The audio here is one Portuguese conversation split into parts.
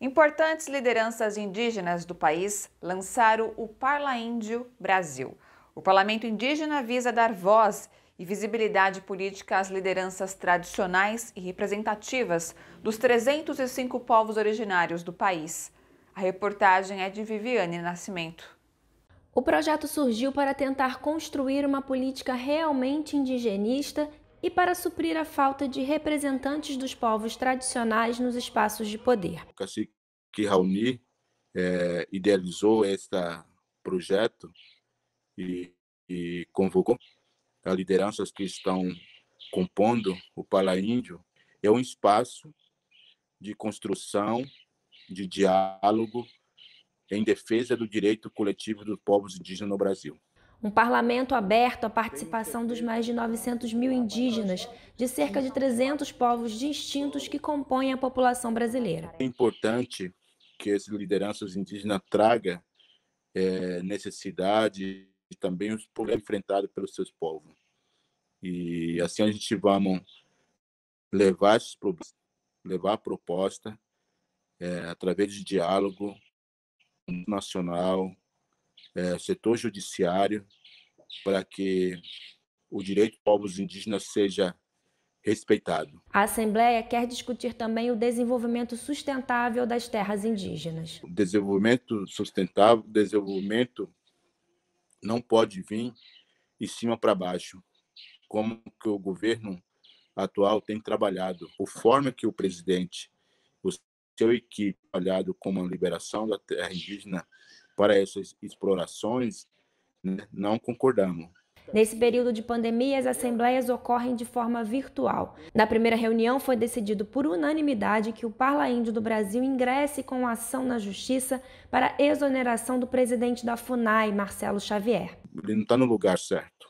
Importantes lideranças indígenas do país lançaram o Parla Índio Brasil. O parlamento indígena visa dar voz e visibilidade política às lideranças tradicionais e representativas dos 305 povos originários do país. A reportagem é de Viviane Nascimento. O projeto surgiu para tentar construir uma política realmente indigenista e para suprir a falta de representantes dos povos tradicionais nos espaços de poder. O cacique Raoni é, idealizou este projeto e, e convocou as lideranças que estão compondo o Pala Índio. É um espaço de construção, de diálogo em defesa do direito coletivo dos povos indígenas no Brasil. Um parlamento aberto à participação dos mais de 900 mil indígenas, de cerca de 300 povos distintos que compõem a população brasileira. É importante que esse lideranças indígenas traga é, necessidade e também os problemas enfrentados pelos seus povos. E assim a gente vamos levar esses levar a proposta é, através de diálogo nacional, é, setor judiciário, para que o direito dos povos indígenas seja respeitado. A Assembleia quer discutir também o desenvolvimento sustentável das terras indígenas. O desenvolvimento sustentável, desenvolvimento não pode vir de cima para baixo, como que o governo atual tem trabalhado. O forma que o presidente, o seu equipe, trabalhado com a liberação da terra indígena, para essas explorações, né, não concordamos. Nesse período de pandemia, as assembleias ocorrem de forma virtual. Na primeira reunião, foi decidido por unanimidade que o Parla Índio do Brasil ingresse com ação na Justiça para exoneração do presidente da FUNAI, Marcelo Xavier. Ele não está no lugar certo,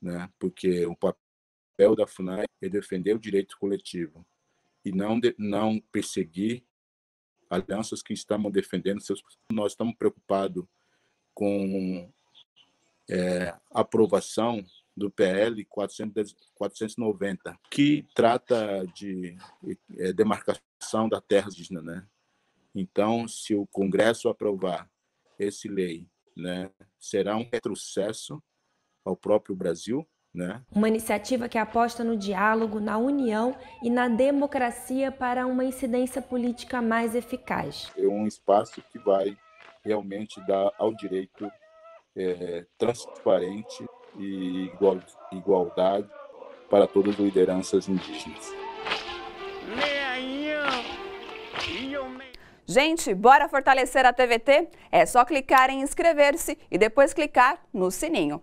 né? porque o papel da FUNAI é defender o direito coletivo e não, de, não perseguir alianças que estavam defendendo seus. Nós estamos preocupados com é, aprovação do PL 490, que trata de é, demarcação da terra indígena. Né? Então, se o Congresso aprovar esse lei, né, será um retrocesso ao próprio Brasil, né? Uma iniciativa que aposta no diálogo, na união e na democracia para uma incidência política mais eficaz. É um espaço que vai realmente dar ao direito é, transparente e igual, igualdade para todas as lideranças indígenas. Gente, bora fortalecer a TVT? É só clicar em inscrever-se e depois clicar no sininho.